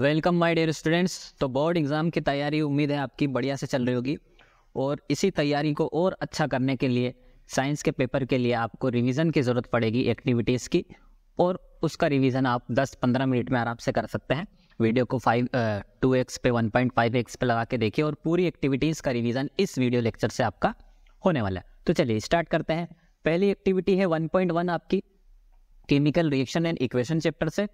welcome my dear students तो board exam की तैयारी उम्मीद है आपकी बढ़िया से चल रही होगी और इसी तैयारी को और अच्छा करने के लिए साइंस के पेपर के लिए आपको रिवीजन की ज़रूरत पड़ेगी एक्टिविटीज़ की और उसका रिवीजन आप 10-15 मिनट में आराम से कर सकते हैं वीडियो को फाइव टू एक्स पे वन पॉइंट फाइव एक्स पे लगा के देखिए और पूरी एक्टिविटीज़ का रिविज़न इस वीडियो लेक्चर से आपका होने वाला है तो चलिए स्टार्ट करते हैं पहली एक्टिविटी है वन पॉइंट वन आपकी chemical reaction and equation chapter से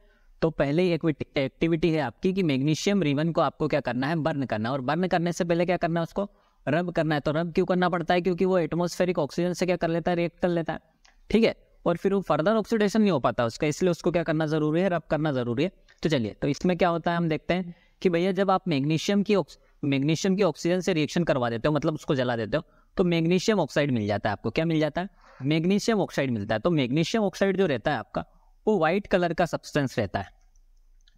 तो पहले ही एक्टिविटी है आपकी कि मैग्नीशियम रिबन को आपको क्या करना है बर्न करना है और बर्न करने से पहले क्या करना है उसको रब करना है तो रब क्यों करना पड़ता है क्योंकि वो एटमोस्फेरिक ऑक्सीजन से क्या कर लेता है रिएक्ट कर लेता है ठीक है और फिर वो फर्दर ऑक्सीडेशन नहीं हो पाता उसका इसलिए उसको क्या करना जरूरी है रब करना जरूरी है तो चलिए तो इसमें क्या होता है हम देखते हैं कि भैया जब आप मैग्नीशियम की मैग्नीशियम की ऑक्सीजन से रिएक्शन करवा देते हो मतलब उसको जला देते हो तो मैग्नीशियम ऑक्साइड मिल जाता है आपको क्या मिल जाता है मैग्नीशियम ऑक्साइड मिलता है तो मैग्नीशियम ऑक्साइड जो रहता है आपका वो व्हाइट कलर का सब्सटेंस रहता है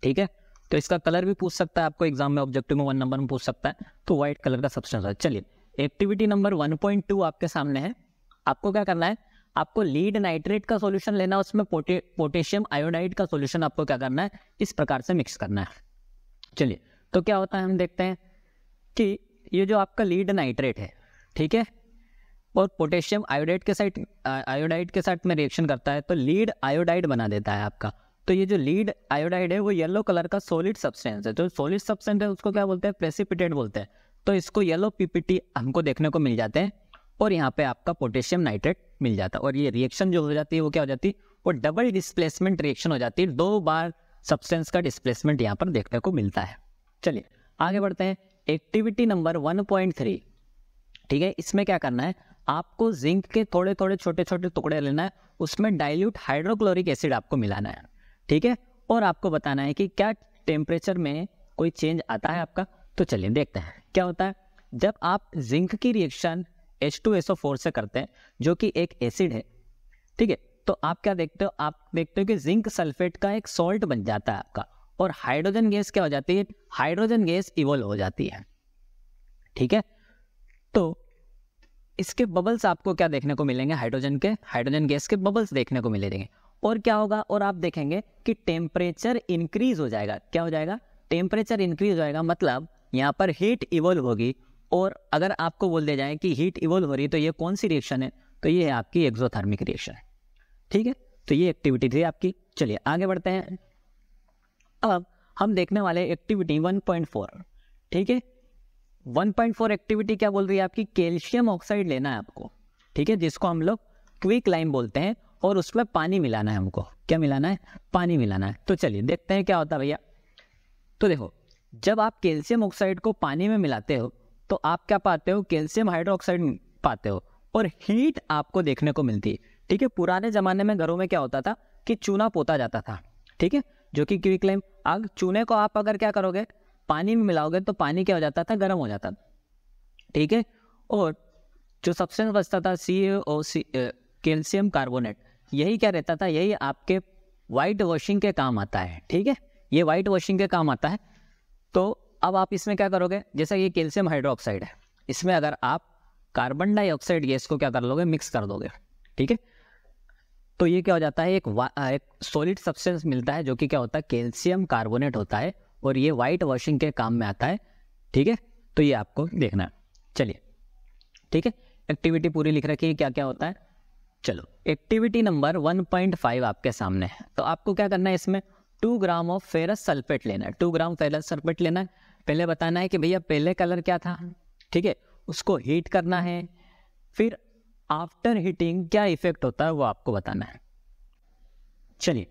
ठीक है तो इसका कलर भी पूछ सकता है आपको एग्जाम में ऑब्जेक्टिव में वन नंबर में पूछ सकता है तो व्हाइट कलर का सब्सटेंस है चलिए activity number one point two आपके सामने है आपको क्या करना है आपको लीड नाइट्रेट का सोल्यूशन लेना उसमें पोटे, पोटेशियम आयोडाइड का सोल्यूशन आपको क्या करना है इस प्रकार से मिक्स करना है चलिए तो क्या होता है हम देखते हैं कि ये जो आपका लीड नाइट्रेट है ठीक है और पोटेशियम आयोडाइड के साथ आयोडाइड के साथ में रिएक्शन करता है तो लीड आयोडाइड बना देता है आपका तो ये जो लीड आयोडाइड है वो येलो कलर का सॉलिड सब्सटेंस है जो सॉलिड सब्सटेंस है उसको क्या बोलते हैं प्रेसिपिटेट बोलते हैं तो इसको येलो पीपीटी हमको देखने को मिल जाते हैं और यहाँ पे आपका पोटेशियम नाइट्रेट मिल जाता है और ये रिएक्शन जो हो जाती है वो क्या हो जाती है वो डबल डिस्प्लेसमेंट रिएक्शन हो जाती है दो बार सब्सटेंस का डिस्प्लेसमेंट यहाँ पर देखने को मिलता है चलिए आगे बढ़ते हैं एक्टिविटी नंबर थ्री ठीक है इसमें क्या करना है आपको जिंक के थोड़े थोड़े छोटे छोटे टुकड़े लेना है उसमें डाइल्यूट हाइड्रोक्लोरिक एसिड आपको मिलाना है ठीक है और आपको बताना है कि क्या टेम्परेचर में कोई चेंज आता है आपका तो चलिए देखते हैं क्या होता है जब आप जिंक की reaction S two O four से करते हैं जो कि एक एसिड है ठीक है तो आप क्या देखते हो आप देखते हो कि जिंक सल्फेट का एक सॉल्ट बन जाता है आपका और हाइड्रोजन गैस क्या हो जाती है हाइड्रोजन गैस इवोल्व हो जाती है ठीक है तो इसके बबल्स आपको क्या देखने को मिलेंगे हाइड्रोजन के हाइड्रोजन गैस के बबल्स देखने को मिलेंगे और क्या होगा और आप देखेंगे कि टेम्परेचर इंक्रीज हो जाएगा क्या हो जाएगा टेम्परेचर इंक्रीज हो जाएगा मतलब यहाँ पर हीट इवोल्व होगी और अगर आपको बोल दिया जाए कि हीट इवोल्व हो रही है तो ये कौन सी रिएक्शन है तो ये है आपकी एक्जोथर्मिक रिएक्शन है ठीक है तो ये एक्टिविटी थी आपकी चलिए आगे बढ़ते हैं अब हम देखने वाले एक्टिविटी 1.4 ठीक है 1.4 एक्टिविटी क्या बोल रही है आपकी कैल्शियम ऑक्साइड लेना है आपको ठीक है जिसको हम लोग क्विक लाइम बोलते हैं और उसमें पानी मिलाना है हमको क्या मिलाना है पानी मिलाना है तो चलिए देखते हैं क्या होता है भैया तो देखो जब आप कैल्शियम ऑक्साइड को पानी में मिलाते हो तो आप क्या पाते हो कैल्शियम हाइड्रोक्साइड पाते हो और हीट आपको देखने को मिलती है ठीक है पुराने ज़माने में घरों में क्या होता था कि चूना पोता जाता था ठीक है जो कि क्विकलेम क्लेम आग चूने को आप अगर क्या करोगे पानी में मिलाओगे तो पानी क्या हो जाता था गर्म हो जाता था ठीक है और जो सब्सटेंस बचता था सी ओ सी कैल्शियम कार्बोनेट यही क्या रहता था यही आपके वाइट वॉशिंग के काम आता है ठीक है ये वाइट वॉशिंग के काम आता है तो अब आप इसमें क्या करोगे जैसा ये कैल्शियम हाइड्रोक्साइड है इसमें अगर आप कार्बन डाइऑक्साइड गैस को क्या कर लोगे मिक्स कर दोगे ठीक है तो ये क्या हो जाता है एक एक सॉलिड सब्सटेंस मिलता है जो कि क्या होता है कैल्शियम कार्बोनेट होता है और ये वाइट वॉशिंग के काम में आता है ठीक है तो ये आपको देखना है चलिए ठीक है एक्टिविटी पूरी लिख रखी है क्या क्या होता है चलो एक्टिविटी नंबर 1.5 आपके सामने है तो आपको क्या करना है इसमें two gram of ferrous sulphate लेना है टू ग्राम फेरस सल्फेट लेना है पहले बताना है कि भैया पहले कलर क्या था ठीक है उसको हीट करना है फिर आफ्टर हीटिंग क्या इफेक्ट होता है वो आपको बताना है चलिए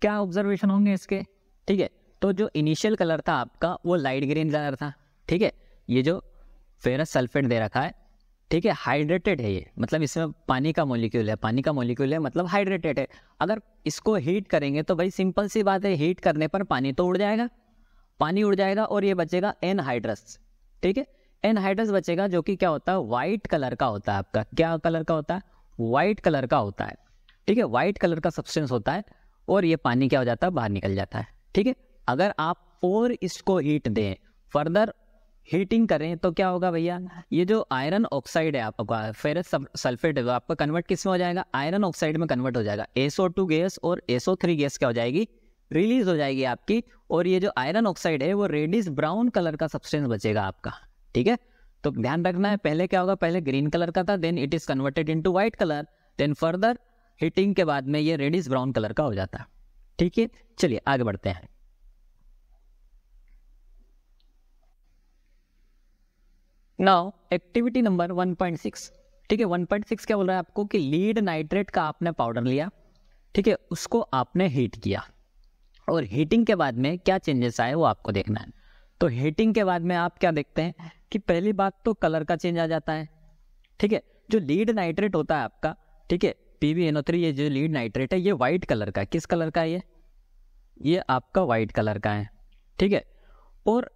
क्या ऑब्जर्वेशन होंगे इसके ठीक है तो जो इनिशियल कलर था आपका वो लाइट ग्रीन कलर था ठीक है ये जो फेरस सल्फेट दे रखा है ठीक है हाइड्रेटेड है ये मतलब इसमें पानी का मोलिक्यूल है पानी का मॉलिक्यूल है मतलब हाइड्रेटेड है अगर इसको हीट करेंगे तो भाई सिंपल सी बात है हीट करने पर पानी तो उड़ जाएगा पानी उड़ जाएगा और ये बचेगा एनहाइड्रस ठीक है एनहाइड्रस बचेगा जो कि क्या होता है वाइट कलर का होता है आपका क्या कलर का होता है वाइट कलर का होता है ठीक है वाइट कलर का सब्सटेंस होता है और ये पानी क्या हो जाता है बाहर निकल जाता है ठीक है अगर आप और इसको हीट दें फर्दर हीटिंग करें तो क्या होगा भैया ये जो आयरन ऑक्साइड है आपका फेरस सल्फेट है तो आपका कन्वर्ट किस में हो जाएगा आयरन ऑक्साइड में कन्वर्ट हो जाएगा एसओ टू गैस और एसओ थ्री गैस क्या हो जाएगी रिलीज हो जाएगी आपकी और ये जो आयरन ऑक्साइड है वो रेडिस ब्राउन कलर का सब्सटेंस बचेगा आपका ठीक है तो ध्यान रखना है पहले क्या होगा पहले ग्रीन कलर का था then it is converted into white colour then further heating के बाद में ये रेडिस ब्राउन कलर का हो जाता है ठीक है चलिए आगे बढ़ते हैं नाउ एक्टिविटी नंबर 1.6 ठीक है 1.6 क्या बोल रहा है आपको कि लीड नाइट्रेट का आपने पाउडर लिया ठीक है उसको आपने हीट किया और हीटिंग के बाद में क्या चेंजेस आए वो आपको देखना है तो हीटिंग के बाद में आप क्या देखते हैं कि पहली बात तो कलर का चेंज आ जाता है ठीक है जो लीड नाइट्रेट होता है आपका ठीक है P V N O three ये जो लीड नाइट्रेट है ये वाइट कलर का है किस कलर का है ये ये आपका वाइट कलर का है ठीक है और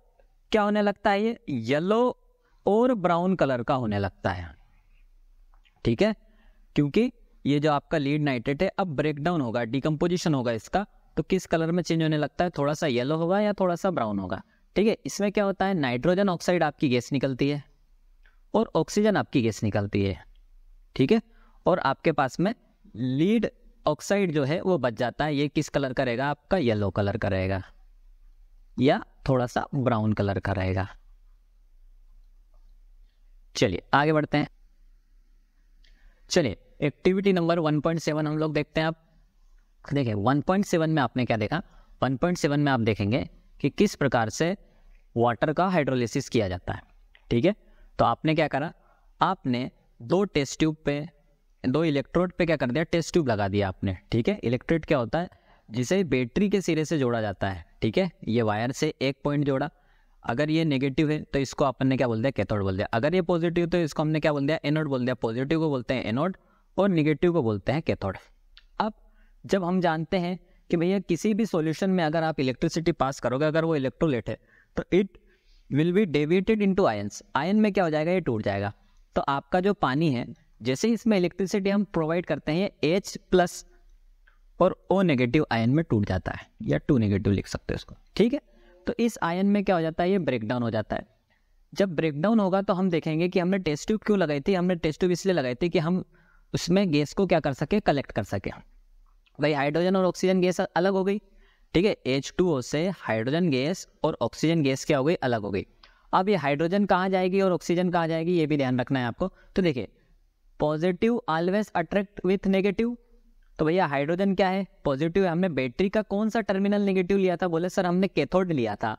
क्या होने लगता है ये येलो और ब्राउन कलर का होने लगता है ठीक है क्योंकि ये जो आपका लीड नाइट्रेट है अब ब्रेकडाउन होगा डिकम्पोजिशन होगा इसका तो किस कलर में चेंज होने लगता है थोड़ा सा येलो होगा या थोड़ा सा ब्राउन होगा ठीक है इसमें क्या होता है नाइट्रोजन ऑक्साइड आपकी गैस निकलती है और ऑक्सीजन आपकी गैस निकलती है ठीक है और आपके पास में लीड ऑक्साइड जो है वो बच जाता है ये किस कलर का रहेगा आपका येलो कलर का रहेगा या थोड़ा सा ब्राउन कलर का रहेगा चलिए आगे बढ़ते हैं चलिए एक्टिविटी नंबर 1.7 हम लोग देखते हैं आप देखिए 1.7 में आपने क्या देखा 1.7 में आप देखेंगे कि किस प्रकार से वाटर का हाइड्रोलिसिस किया जाता है ठीक है तो आपने क्या करा आपने दो टेस्ट ट्यूब पे दो इलेक्ट्रोड पे क्या कर दिया टेस्ट ट्यूब लगा दिया आपने ठीक है इलेक्ट्रोड क्या होता है जिसे बैटरी के सिरे से जोड़ा जाता है ठीक है ये वायर से एक पॉइंट जोड़ा अगर ये नेगेटिव है तो इसको अपन ने क्या बोल दिया कैथोड बोल दिया अगर ये पॉजिटिव तो इसको हमने क्या बोल दिया एनोड बोल दिया पॉजिटिव को बोलते हैं एनोड और निगेटिव को बोलते हैं कैथोड अब जब हम जानते हैं कि भैया किसी भी सोल्यूशन में अगर आप इलेक्ट्रिसिटी पास करोगे अगर वो इलेक्ट्रोलेट है तो it will be deviated to ions ion में क्या हो जाएगा ये टूट जाएगा तो आपका जो पानी है जैसे ही इसमें इलेक्ट्रिसिटी हम प्रोवाइड करते हैं एच प्लस और ओ नेगेटिव आयन में टूट जाता है या टू नेगेटिव लिख सकते हो इसको ठीक है तो इस आयन में क्या हो जाता है ये ब्रेकडाउन हो जाता है जब ब्रेकडाउन होगा तो हम देखेंगे कि हमने टेस्ट ट्यूब क्यों लगाई थी हमने टेस्ट ट्यूब इसलिए लगाई थी कि हम उसमें गैस को क्या कर सके कलेक्ट कर सके भाई हाइड्रोजन और ऑक्सीजन गैस अलग हो गई ठीक है एच टू ओ से हाइड्रोजन गैस और ऑक्सीजन गैस क्या हो गई अलग हो गई अब ये हाइड्रोजन कहाँ जाएगी और ऑक्सीजन कहाँ जाएगी ये भी ध्यान रखना है आपको तो देखिए positive always attract with negative तो भैया हाइड्रोजन क्या है पॉजिटिव है हमने बैटरी का कौन सा टर्मिनल नेगेटिव लिया था बोले सर हमने कैथोड लिया था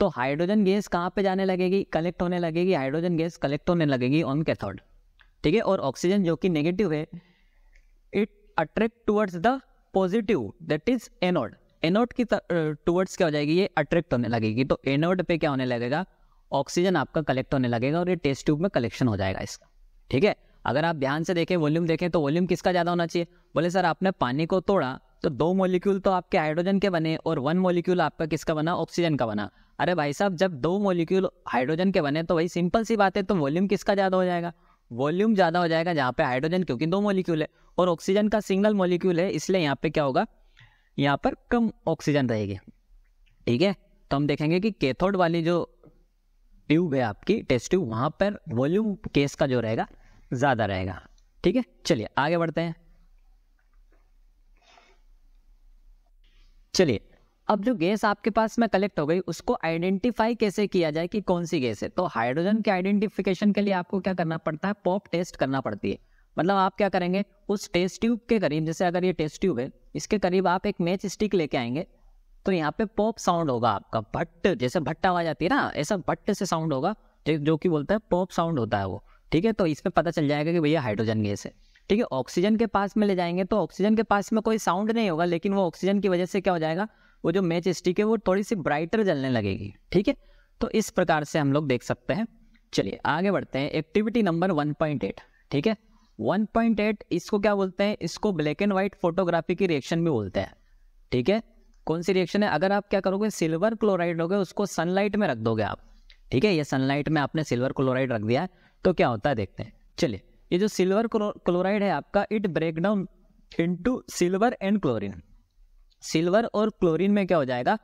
तो हाइड्रोजन गैस कहाँ पे जाने लगेगी कलेक्ट होने लगेगी हाइड्रोजन गैस कलेक्ट होने लगेगी ऑन कैथोड ठीक है और ऑक्सीजन जो कि नेगेटिव है it attract towards the positive that is anode anode की टूवर्ड्स uh, क्या हो जाएगी ये अट्रैक्ट होने लगेगी तो एनोड पे क्या होने लगेगा ऑक्सीजन आपका कलेक्ट होने लगेगा और ये टेस्ट ट्यूब में कलेक्शन हो जाएगा इसका ठीक है अगर आप ध्यान से देखें वॉल्यूम देखें तो वॉल्यूम किसका ज़्यादा होना चाहिए बोले सर आपने पानी को तोड़ा तो दो मोलिक्यूल तो आपके हाइड्रोजन के बने और वन मोलिक्यूल आपका किसका बना ऑक्सीजन का बना अरे भाई साहब जब दो मोलिक्यूल हाइड्रोजन के बने तो वही सिंपल सी बात है तो वॉल्यूम किसका ज़्यादा हो जाएगा वॉल्यूम ज़्यादा हो जाएगा जहाँ पे हाइड्रोजन क्योंकि दो मोलिक्यूल है और ऑक्सीजन का सिंगल मोलिक्यूल है इसलिए यहाँ पे क्या होगा यहाँ पर कम ऑक्सीजन रहेगी ठीक है तो हम देखेंगे कि कैथोड वाली जो ट्यूब है आपकी टेस्ट ट्यूब वहाँ पर वॉल्यूम केस का जो रहेगा ज़्यादा रहेगा ठीक है चलिए आगे बढ़ते हैं चलिए अब जो गैस आपके पास में कलेक्ट हो गई उसको आइडेंटिफाई कैसे किया जाए कि कौन सी गैस है तो हाइड्रोजन के आइडेंटिफिकेशन के लिए आपको क्या करना पड़ता है पॉप टेस्ट करना पड़ती है मतलब आप क्या करेंगे उस टेस्ट ट्यूब के करीब जैसे अगर ये टेस्ट ट्यूब है इसके करीब आप एक मैच स्टिक लेके आएंगे तो यहाँ पे पॉप साउंड होगा आपका भट्ट जैसे भट्ट आवाज आती है ना ऐसा भट्ट से साउंड होगा जो कि बोलता है पॉप साउंड होता है वो ठीक है तो इसमें पता चल जाएगा कि भैया हाइड्रोजन गैस है ठीक है ऑक्सीजन के पास में ले जाएंगे तो ऑक्सीजन के पास में कोई साउंड नहीं होगा लेकिन वो ऑक्सीजन की वजह से क्या हो जाएगा वो जो मैच स्टिक है वो थोड़ी सी ब्राइटर जलने लगेगी ठीक है तो इस प्रकार से हम लोग देख सकते हैं चलिए आगे बढ़ते हैं एक्टिविटी नंबर वन ठीक है 1.8 इसको क्या बोलते हैं इसको ब्लैक एंड व्हाइट फोटोग्राफी की रिएक्शन भी बोलते हैं ठीक है कौन सी रिएक्शन है अगर आप क्या करोगे सिल्वर क्लोराइड लोगे उसको सनलाइट में रख दोगे आप ठीक है ये सनलाइट में आपने सिल्वर क्लोराइड रख दिया है तो क्या होता है देखते हैं चलिए ये जो सिल्वर क्लोराइड है आपका it break down into silver and chlorine silver और क्लोरिन में क्या हो जाएगा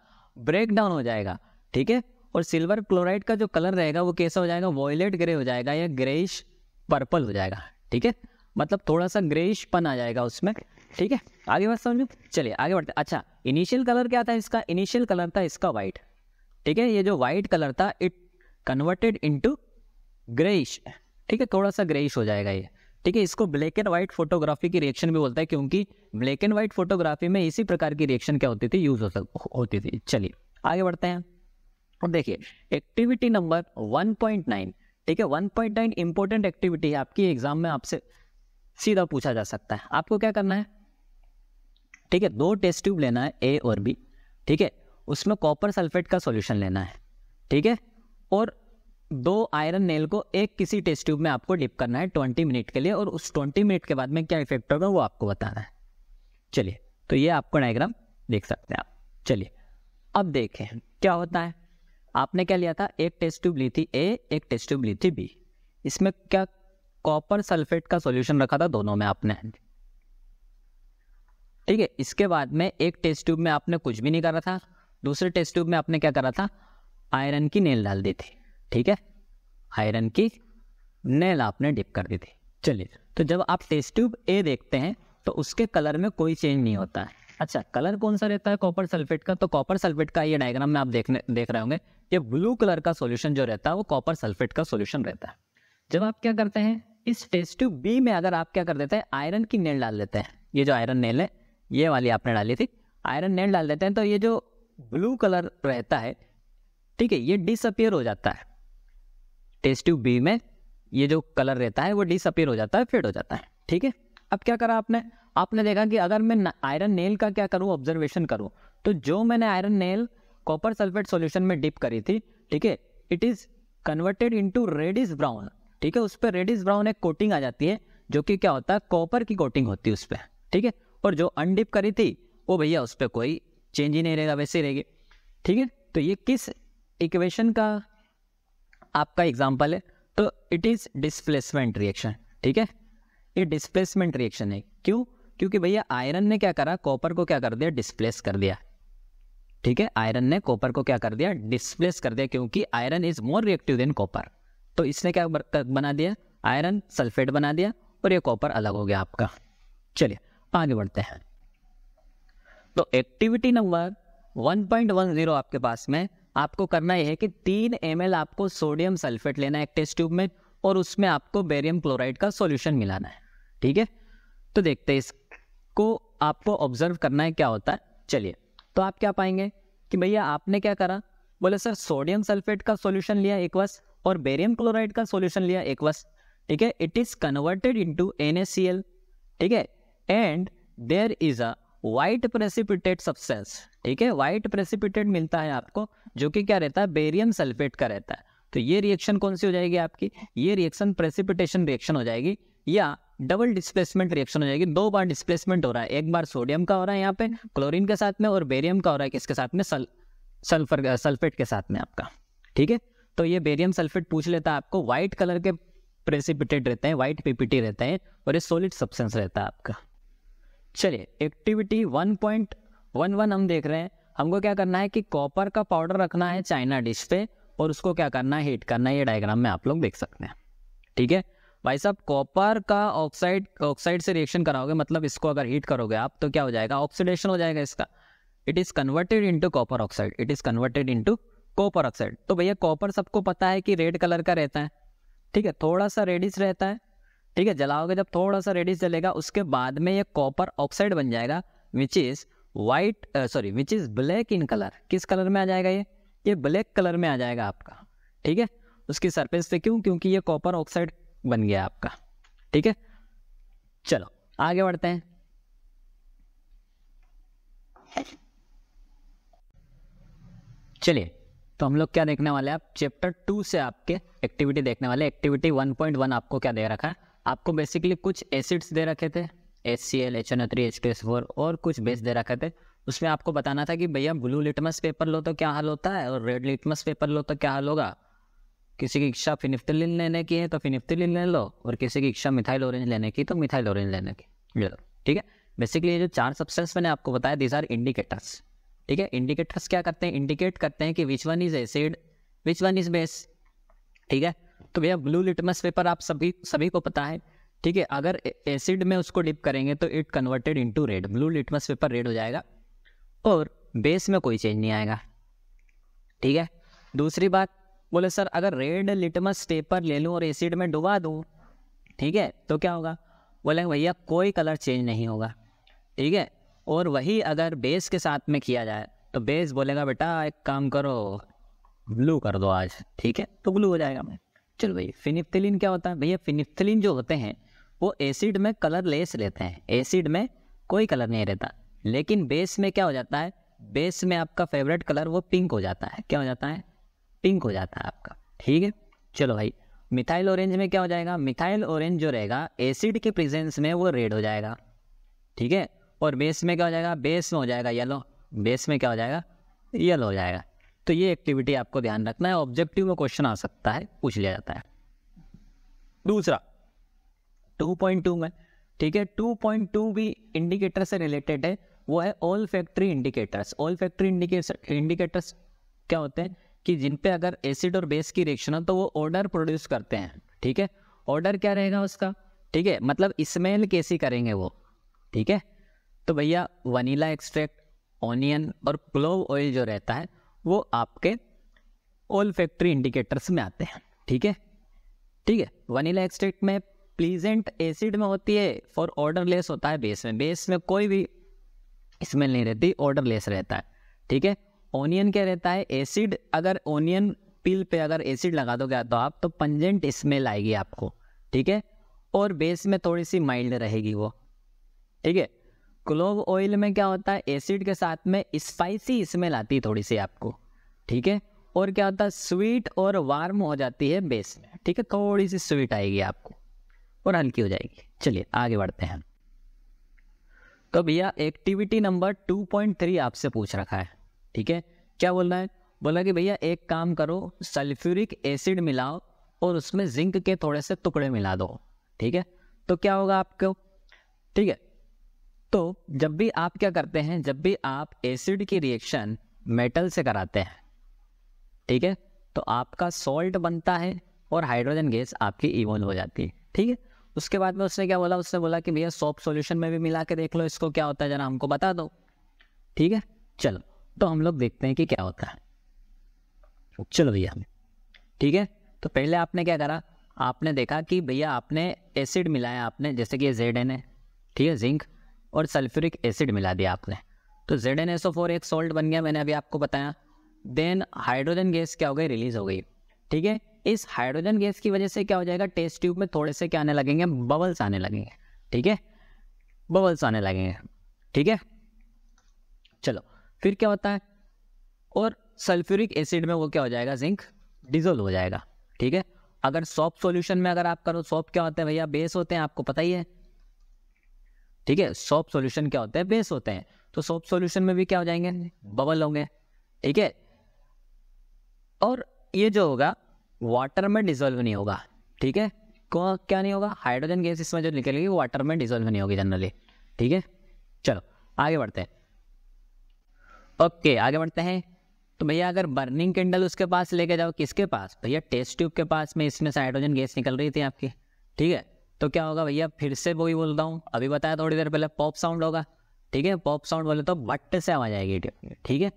ब्रेक डाउन हो जाएगा ठीक है और सिल्वर क्लोराइड का जो कलर रहेगा वो कैसा हो जाएगा वॉयलेट ग्रे हो जाएगा या ग्रेइश पर्पल हो जाएगा ठीक है मतलब थोड़ा सा ग्रेइश पन आ जाएगा उसमें ठीक है आगे बात समझ चलिए आगे बढ़ते अच्छा इनिशियल कलर क्या था इसका इनिशियल कलर था इसका वाइट ठीक है ये जो वाइट कलर था इट कन्वर्टेड इंटू ग्रेइश ठीक है थोड़ा सा ग्रेइश हो जाएगा ये ठीक है इसको ब्लैक एंड व्हाइट फोटोग्राफी की रिएक्शन भी बोलता है क्योंकि ब्लैक एंड व्हाइट फोटोग्राफी में इसी प्रकार की रिएक्शन क्या होती थी यूज हो सक होती थी चलिए आगे बढ़ते हैं और देखिए एक्टिविटी नंबर 1.9 ठीक है 1.9 इंपॉर्टेंट एक्टिविटी है आपकी एग्जाम में आपसे सीधा पूछा जा सकता है आपको क्या करना है ठीक है दो टेस्ट ट्यूब लेना है ए और बी ठीक है उसमें कॉपर सल्फेट का सोल्यूशन लेना है ठीक है और दो आयरन नेल को एक किसी टेस्ट ट्यूब में आपको डिप करना है ट्वेंटी मिनट के लिए और उस ट्वेंटी मिनट के बाद में क्या इफेक्ट होगा वो आपको बताना है चलिए तो ये आपको डायग्राम देख सकते हैं आप चलिए अब देखें क्या होता है आपने क्या लिया था एक टेस्ट ट्यूब ली थी ए एक टेस्ट ट्यूब ली थी बी इसमें क्या कॉपर सल्फेट का सॉल्यूशन रखा था दोनों में आपने ठीक है इसके बाद में एक टेस्ट ट्यूब में आपने कुछ भी नहीं करा था दूसरे टेस्ट ट्यूब में आपने क्या करा था आयरन की नेल डाल दी थी ठीक है आयरन की नेल आपने डिप कर दी थी चलिए तो जब आप टेस्ट ट्यूब ए देखते हैं तो उसके कलर में कोई चेंज नहीं होता है अच्छा कलर कौन सा रहता है कॉपर सल्फेट का तो कॉपर सल्फेट का ये डायग्राम में आप देखने देख रहे होंगे ये ब्लू कलर का सॉल्यूशन जो रहता है वो कॉपर सल्फेट का सॉल्यूशन रहता है जब आप क्या करते हैं इस टेस्ट ट्यूब बी में अगर आप क्या कर देते हैं आयरन की नेल डाल देते हैं ये जो आयरन नेल है ये वाली आपने डाली थी आयरन नेल डाल देते हैं तो ये जो ब्लू कलर रहता है ठीक है ये डिसअपियर हो जाता है टेस्ट ट्यूब बी में ये जो कलर रहता है वो डिसअपियर हो जाता है फेड हो जाता है ठीक है अब क्या करा आपने आपने देखा कि अगर मैं आयरन नेल का क्या करूँ ऑब्जर्वेशन करूँ तो जो मैंने iron nail copper sulphate solution में डिप करी थी ठीक है it is converted into reddish brown ठीक है उस पर रेडिस ब्राउन एक कोटिंग आ जाती है जो कि क्या होता है कॉपर की कोटिंग होती है उस पर ठीक है और जो अनडिप करी थी वो भैया उस पर कोई चेंज ही नहीं रहेगा वैसे ही रहेगी ठीक है तो ये किस इक्वेशन का आपका एग्जाम्पल है तो इट इज़ डिस्प्लेसमेंट रिएक्शन ठीक है ये डिस्प्लेसमेंट रिएक्शन है क्यों क्योंकि भैया आयरन ने क्या करा कॉपर को क्या कर दिया डिस्प्लेस कर दिया ठीक है आयरन ने कॉपर को क्या कर दिया डिस्प्लेस कर दिया क्योंकि iron is more reactive than copper तो इसने क्या बना दिया आयरन सल्फेट बना दिया और ये कॉपर अलग हो गया आपका चलिए आगे बढ़ते हैं तो एक्टिविटी नंबर 1.10 आपके पास में आपको करना यह है कि तीन एम आपको सोडियम सल्फेट लेना है एक टेस्ट ट्यूब में और उसमें आपको बेरियम क्लोराइड का सॉल्यूशन मिलाना है ठीक है तो देखते हैं इसको आपको ऑब्जर्व करना है क्या होता है चलिए तो आप क्या पाएंगे कि भैया आपने क्या करा बोले सर सोडियम सल्फेट का सॉल्यूशन लिया एक वस और बेरियम क्लोराइड का सॉल्यूशन लिया एक वस ठीक है it is converted into NSCL ठीक है and there is a white precipitate substance ठीक है व्हाइट प्रेसिपिटेट मिलता है आपको जो कि क्या रहता है बेरियम सल्फेट का रहता है तो ये रिएक्शन कौन सी हो जाएगी आपकी ये रिएक्शन प्रेसिपिटेशन रिएक्शन हो जाएगी या डबल डिस्प्लेसमेंट रिएक्शन हो जाएगी दो बार डिस्प्लेसमेंट हो रहा है एक बार सोडियम का हो रहा है यहाँ पे क्लोरीन के साथ में और बेरियम का हो रहा है किसके साथ में सल सल्फर सल्फेट के साथ में आपका ठीक है तो ये बेरियम सल्फेट पूछ लेता है आपको व्हाइट कलर के प्रेसिपिटेट रहते हैं व्हाइट पीपीटी रहते हैं और ये सॉलिड सब्सटेंस रहता है आपका चलिए एक्टिविटी 1.11 हम देख रहे हैं हमको क्या करना है कि कॉपर का पाउडर रखना है चाइना डिश पे और उसको क्या करना है हीट करना है ये डायग्राम में आप लोग देख सकते हैं ठीक है भाई साहब कॉपर का ऑक्साइड ऑक्साइड से रिएक्शन कराओगे मतलब इसको अगर हीट करोगे आप तो क्या हो जाएगा ऑक्सीडेशन हो जाएगा इसका it is converted into copper oxide it is converted into copper oxide तो भैया कॉपर सबको पता है कि रेड कलर का रहता है ठीक है थोड़ा सा रेडिश रहता है ठीक है जलाओगे जब थोड़ा सा रेडिश जलेगा उसके बाद में ये कॉपर ऑक्साइड बन जाएगा which is white sorry which is black in colour किस कलर में आ जाएगा ये ये ब्लैक कलर में आ जाएगा आपका ठीक है उसकी सरफेस पे क्यों क्योंकि ये कॉपर ऑक्साइड बन गया आपका ठीक है चलो आगे बढ़ते हैं चलिए तो हम लोग क्या देखने वाले हैं आप चैप्टर टू से आपके एक्टिविटी देखने वाले एक्टिविटी 1.1 आपको क्या दे रखा है आपको बेसिकली कुछ एसिड्स दे रखे थे H C L H N three H two S four और कुछ बेस दे रखे थे उसमें आपको बताना था कि भैया ब्लू लिटमस पेपर लो तो क्या हाल होता है और रेड लिटमस पेपर लो तो क्या हाल होगा किसी की इच्छा फिनिफ्तिलिन लेने की है तो फिनिफ्तिलिन ले लो और किसी की इच्छा मिथाइल ऑरेंज लेने की तो मिथाइल ऑरेंज लेने की ले लो ठीक है बेसिकली ये जो चार सब्सटेंस मैंने आपको बताया दीज आर इंडिकेटर्स ठीक है इंडिकेटर्स क्या करते हैं इंडिकेट करते हैं कि which one is acid which one is base ठीक है तो भैया ब्लू लिटमस पेपर आप सभी सभी को पता है ठीक है अगर एसिड में उसको डिप करेंगे तो it converted into red blue litmus paper red हो जाएगा और बेस में कोई चेंज नहीं आएगा ठीक है दूसरी बात बोले सर अगर रेड लिटमस पेपर ले लूँ और एसिड में डुबा दूँ ठीक है तो क्या होगा बोले भैया कोई कलर चेंज नहीं होगा ठीक है और वही अगर बेस के साथ में किया जाए तो बेस बोलेगा बेटा एक काम करो ब्लू कर दो आज ठीक है तो ब्लू हो जाएगा मैं चलो भाई फिनिफ्थलिन क्या होता है भैया फिनिफ्थलिन जो होते हैं वो एसिड में कलर लेस रहते हैं एसिड में कोई कलर नहीं रहता लेकिन बेस में क्या हो जाता है बेस में आपका फेवरेट कलर वो पिंक हो जाता है क्या हो जाता है पिंक हो जाता है आपका ठीक है चलो भाई मिथाइल ऑरेंज में क्या हो जाएगा मिथाइल ऑरेंज जो रहेगा एसिड के प्रेजेंस में वो रेड हो जाएगा ठीक है और बेस में क्या हो जाएगा बेस में हो जाएगा येलो बेस में क्या हो जाएगा येलो हो जाएगा तो ये एक्टिविटी आपको ध्यान रखना है ऑब्जेक्टिव में क्वेश्चन आ सकता है पूछ लिया जाता है दूसरा 2.2 में ठीक है 2.2 भी इंडिकेटर से रिलेटेड है वो है olfactory indicators olfactory indicators क्या होते हैं कि जिन पे अगर एसिड और बेस की रिएक्शन हो तो वो ऑर्डर प्रोड्यूस करते हैं ठीक है ऑर्डर क्या रहेगा उसका ठीक है मतलब स्मेल कैसी करेंगे वो ठीक है तो भैया वनीला एक्सट्रैक्ट ऑनियन और क्लोव ऑयल जो रहता है वो आपके ओल फैक्ट्री इंडिकेटर्स में आते हैं ठीक है ठीक है वनीला एक्सट्रैक्ट में प्लीजेंट एसिड में होती है और ऑर्डरलेस होता है बेस में बेस में कोई भी स्मेल नहीं रहती ऑर्डरलेस रहता है ठीक है ओनियन क्या रहता है एसिड अगर ओनियन पिल पे अगर एसिड लगा दोगे तो आप तो पंजेंट स्मेल आएगी आपको ठीक है और बेस में थोड़ी सी माइल्ड रहेगी वो ठीक है क्लोव ऑयल में क्या होता है एसिड के साथ में स्पाइसी स्मेल आती है थोड़ी सी आपको ठीक है और क्या होता है स्वीट और वार्म हो जाती है बेस में ठीक है थोड़ी सी स्वीट आएगी आपको और हल्की हो जाएगी चलिए आगे बढ़ते हैं तो भैया एक्टिविटी नंबर 2.3 आपसे पूछ रखा है ठीक है क्या बोलना है बोला कि भैया एक काम करो सल्फ्यूरिक एसिड मिलाओ और उसमें जिंक के थोड़े से टुकड़े मिला दो ठीक है तो क्या होगा आपको ठीक है तो जब भी आप क्या करते हैं जब भी आप एसिड की रिएक्शन मेटल से कराते हैं ठीक है तो आपका सॉल्ट बनता है और हाइड्रोजन गैस आपकी इवन हो जाती है ठीक है उसके बाद में उसने क्या बोला उसने बोला कि भैया सॉप सॉल्यूशन में भी मिला के देख लो इसको क्या होता है जरा हमको बता दो ठीक है चलो तो हम लोग देखते हैं कि क्या होता है चलो भैया ठीक है तो पहले आपने क्या करा आपने देखा कि भैया आपने एसिड मिलाया आपने जैसे कि जेड एन है ठीक है जिंक और सल्फ्यूरिक एसिड मिला दिया आपने तो Z N S O four एक सॉल्ट बन गया मैंने अभी आपको बताया देन हाइड्रोजन गैस क्या हो गई रिलीज हो गई ठीक है इस हाइड्रोजन गैस की वजह से क्या हो जाएगा टेस्ट ट्यूब में थोड़े से क्या आने लगेंगे बबल्स आने लगेंगे ठीक है बबल्स आने लगेंगे ठीक है चलो फिर क्या होता है और सल्फ्यूरिक एसिड में वो क्या हो जाएगा जिंक डिजोल्व हो जाएगा ठीक है अगर सॉप सॉल्यूशन में अगर आप करो सॉप क्या होता है भैया बेस होते हैं आपको पता ही है ठीक है सॉप सॉल्यूशन क्या होता है बेस होते हैं तो सॉप सॉल्यूशन में भी क्या हो जाएंगे बबल होंगे ठीक है और ये जो होगा वाटर में डिजोल्व नहीं होगा ठीक है क्या नहीं होगा हाइड्रोजन गैस इसमें जो निकलेगी वाटर में डिजोल्व नहीं होगी जनरली ठीक है चलो आगे बढ़ते हैं ओके आगे बढ़ते हैं तो भैया अगर बर्निंग कैंडल उसके पास लेके जाओ किसके पास भैया टेस्ट ट्यूब के पास में इसमें से हाइड्रोजन गैस निकल रही थी आपकी ठीक है तो क्या होगा भैया फिर से वही बोलता हूँ अभी बताया थोड़ी देर पहले पॉप साउंड होगा ठीक है पॉप साउंड बोले तो बट से आवाज आएगी ठीक है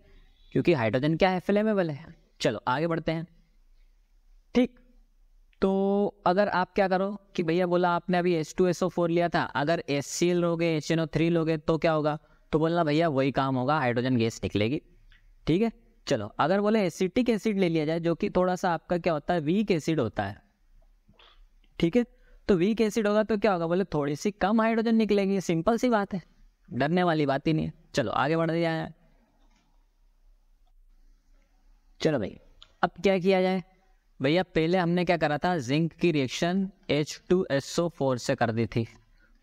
क्योंकि हाइड्रोजन क्या है फ्लेमेबल है चलो आगे बढ़ते हैं ठीक तो अगर आप क्या करो कि भैया बोला आपने अभी S two S O four लिया था अगर एस सी एल लोगे एच एन ओ थ्री लोगे तो क्या होगा तो बोलना भैया वही काम होगा हाइड्रोजन गैस निकलेगी ठीक है चलो अगर बोले एसिटिक एसिड ले लिया जाए जो कि थोड़ा सा आपका क्या होता है वीक एसिड होता है ठीक है तो वीक एसिड होगा तो क्या होगा बोले थोड़ी सी कम हाइड्रोजन निकलेगी सिंपल सी बात है डरने वाली बात ही नहीं है चलो आगे बढ़ दिया जाए चलो भाई अब क्या किया जाए भैया पहले हमने क्या करा था जिंक की reaction H two S O four से कर दी थी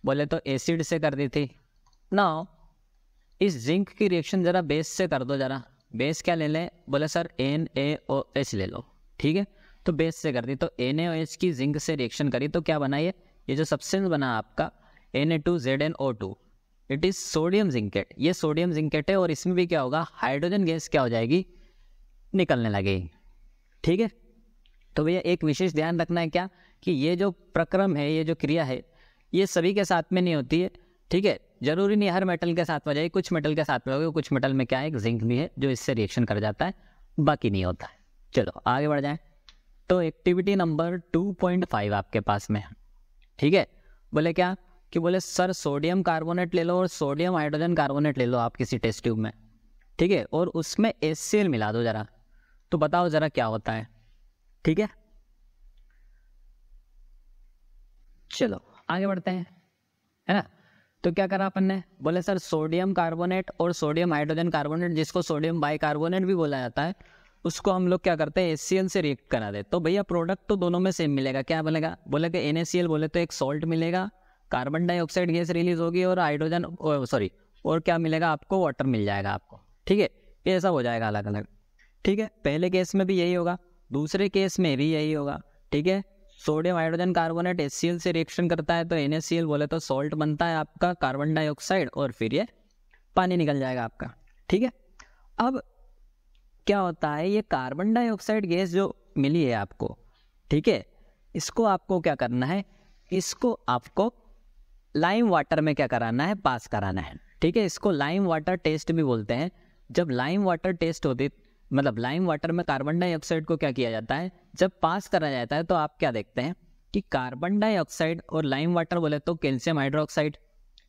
बोले तो एसिड से कर दी थी ना इस जिंक की रिएक्शन ज़रा बेस से कर दो ज़रा बेस क्या ले लें बोले sir N A O H ले लो ठीक है तो बेस से कर दी तो एन की जिंक से रिएक्शन करी तो क्या बना ये ये जो सब्सटेंस बना आपका N A two Z N O two it is sodium zincate ये सोडियम जिंकेट है और इसमें भी क्या होगा हाइड्रोजन गैस क्या हो जाएगी निकलने लगेगी ठीक है तो भैया एक विशेष ध्यान रखना है क्या कि ये जो प्रक्रम है ये जो क्रिया है ये सभी के साथ में नहीं होती है ठीक है जरूरी नहीं हर मेटल के साथ में जाए कुछ मेटल के साथ में होगी कुछ मेटल में क्या है एक जिंक भी है जो इससे रिएक्शन कर जाता है बाकी नहीं होता है चलो आगे बढ़ जाए तो एक्टिविटी नंबर 2.5 आपके पास में ठीक है बोले क्या कि बोले सर सोडियम कार्बोनेट ले लो और सोडियम हाइड्रोजन कार्बोनेट ले लो आप किसी टेस्ट ट्यूब में ठीक है और उसमें एस मिला दो जरा तो बताओ जरा क्या होता है ठीक है चलो आगे बढ़ते हैं है ना तो क्या करा अपन ने बोले सर सोडियम कार्बोनेट और सोडियम हाइड्रोजन कार्बोनेट जिसको सोडियम बाइकार्बोनेट भी बोला जाता है उसको हम लोग क्या करते हैं एस से रिएक्ट करा दे तो भैया प्रोडक्ट तो दोनों में सेम मिलेगा क्या बोलेगा बोले कि एन बोले तो एक सॉल्ट मिलेगा कार्बन डाइऑक्साइड गैस रिलीज होगी और हाइड्रोजन सॉरी और क्या मिलेगा आपको वाटर मिल जाएगा आपको ठीक है ये ऐसा हो जाएगा अलग अलग ठीक है पहले केस में भी यही होगा दूसरे केस में भी यही होगा ठीक है सोडियम हाइड्रोजन कार्बोनेट एस से रिएक्शन करता है तो एन बोले तो सॉल्ट बनता है आपका कार्बन डाइऑक्साइड और फिर ये पानी निकल जाएगा आपका ठीक है अब क्या होता है ये कार्बन डाइऑक्साइड गैस जो मिली है आपको ठीक है इसको आपको क्या करना है इसको आपको लाइम वाटर में क्या कराना है पास कराना है ठीक है इसको लाइम वाटर टेस्ट भी बोलते हैं जब लाइम वाटर टेस्ट होती मतलब लाइम वाटर में कार्बन डाइऑक्साइड को क्या किया जाता है जब पास करा जाता है तो आप क्या देखते हैं कि कार्बन डाइऑक्साइड और लाइम वाटर बोले तो कैल्शियम हाइड्रोक्साइड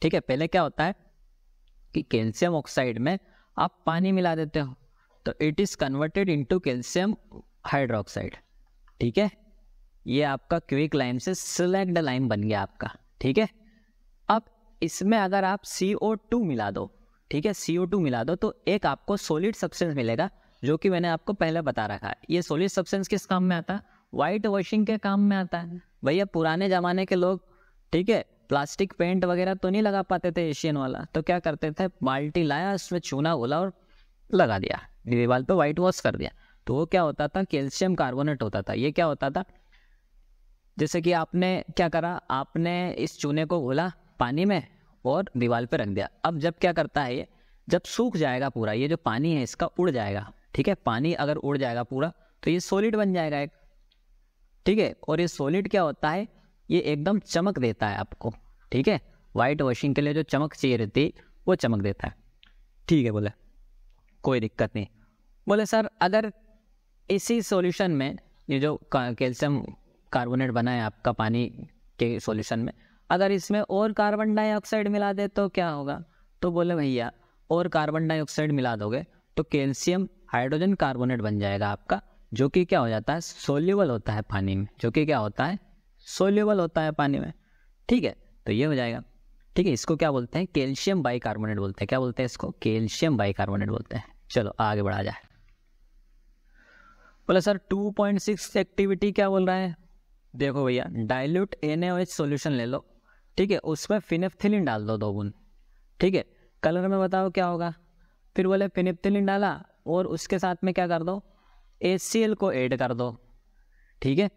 ठीक है पहले क्या होता है कि कैल्शियम ऑक्साइड में आप पानी मिला देते हो तो it is converted into calcium hydroxide ठीक है ये आपका क्विक लाइम से सिलेक्ट लाइम बन गया आपका ठीक है अब इसमें अगर आप सी ओ टू मिला दो ठीक है सी ओ टू मिला दो तो एक आपको सॉलिड सब्सटेंस मिलेगा जो कि मैंने आपको पहले बता रखा है ये सॉलिड सब्सटेंस किस काम में आता है वाइट वॉशिंग के काम में आता है भैया पुराने ज़माने के लोग ठीक है प्लास्टिक पेंट वगैरह तो नहीं लगा पाते थे एशियन वाला तो क्या करते थे बाल्टी लाया उसमें चूना घोला और लगा दिया दीवार पे वाइट वॉश कर दिया तो वो क्या होता था कैल्शियम कार्बोनेट होता था ये क्या होता था जैसे कि आपने क्या करा आपने इस चूने को घोला पानी में और दीवार पे रख दिया अब जब क्या करता है ये जब सूख जाएगा पूरा ये जो पानी है इसका उड़ जाएगा ठीक है पानी अगर उड़ जाएगा पूरा तो ये सॉलिड बन जाएगा एक ठीक है और ये सॉलिड क्या होता है ये एकदम चमक देता है आपको ठीक है वाइट वॉशिंग के लिए जो चमक चाहिए रहती वो चमक देता है ठीक है बोले कोई दिक्कत नहीं बोले सर अगर इसी सॉल्यूशन में ये जो कैल्शियम कार्बोनेट बना है आपका पानी के सॉल्यूशन में अगर इसमें और कार्बन डाइऑक्साइड मिला दे तो क्या होगा तो बोले भैया और कार्बन डाइऑक्साइड मिला दोगे तो कैल्शियम हाइड्रोजन कार्बोनेट बन जाएगा आपका जो कि क्या हो जाता है सोल्यूबल होता है पानी में जो कि क्या होता है सोल्यूबल होता है पानी में ठीक है तो ये हो जाएगा ठीक है इसको क्या बोलते हैं कैल्शियम बाई बोलते हैं क्या बोलते हैं इसको कैल्शियम बाई बोलते हैं चलो आगे बढ़ा जाए बोला सर 2.6 एक्टिविटी क्या बोल रहा है देखो भैया डाइल्यूट एन एच सोल्यूशन ले लो ठीक है उसमें फिनेफ्थिलिन डाल दो दो बूंद ठीक है कलर में बताओ क्या होगा फिर बोले फिनेफ्थिलिन डाला और उसके साथ में क्या कर दो ए को ऐड कर दो ठीक है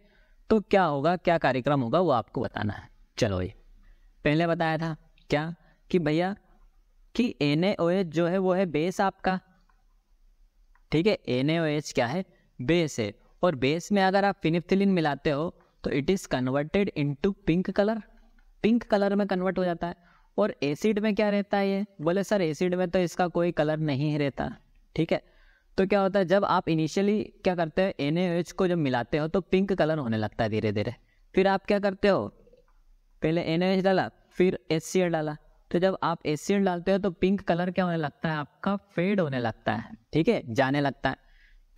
तो क्या होगा क्या कार्यक्रम होगा वो आपको बताना है चलो ये पहले बताया था क्या कि भैया कि एन जो है वो है बेस आपका ठीक है एन क्या है बेस है और बेस में अगर आप फिनिफ्थिलिन मिलाते हो तो it is converted into pink colour pink colour में कन्वर्ट हो जाता है और एसिड में क्या रहता है ये बोले सर एसिड में तो इसका कोई कलर नहीं रहता ठीक है तो क्या होता है जब आप इनिशियली क्या करते हो एन को जब मिलाते हो तो पिंक कलर होने लगता है धीरे धीरे फिर आप क्या करते हो पहले एन डाला फिर एस डाला तो जब आप एस डालते हो तो पिंक कलर क्या होने लगता है आपका फेड होने लगता है ठीक है जाने लगता है